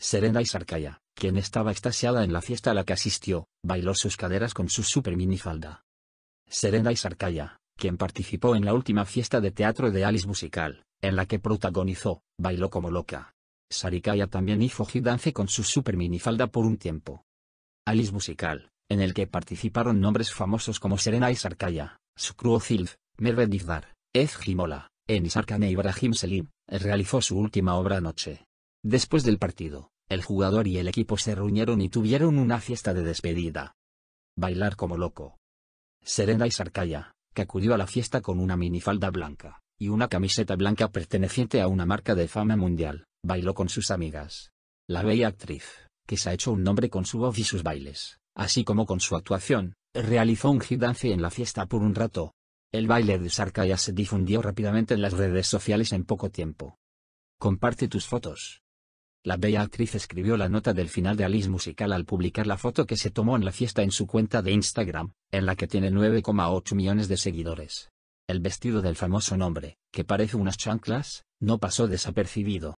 Serena y Sarkaya, quien estaba extasiada en la fiesta a la que asistió, bailó sus caderas con su super minifalda. Serena y Sarkaya, quien participó en la última fiesta de teatro de Alice Musical, en la que protagonizó, bailó como loca. Sarikaya también hizo hit dance con su super minifalda por un tiempo. Alice Musical, en el que participaron nombres famosos como Serena y Sarkaya, Sukru Zilf, Merve Izbar, Ez Gimola, Enis Arkan e Ibrahim Selim, realizó su última obra anoche. Después del partido, el jugador y el equipo se reunieron y tuvieron una fiesta de despedida. Bailar como loco. Serena y Sarkaya, que acudió a la fiesta con una minifalda blanca, y una camiseta blanca perteneciente a una marca de fama mundial, bailó con sus amigas. La bella actriz, que se ha hecho un nombre con su voz y sus bailes, así como con su actuación, realizó un dance en la fiesta por un rato. El baile de Sarkaya se difundió rápidamente en las redes sociales en poco tiempo. Comparte tus fotos. La bella actriz escribió la nota del final de Alice Musical al publicar la foto que se tomó en la fiesta en su cuenta de Instagram, en la que tiene 9,8 millones de seguidores. El vestido del famoso nombre, que parece unas chanclas, no pasó desapercibido.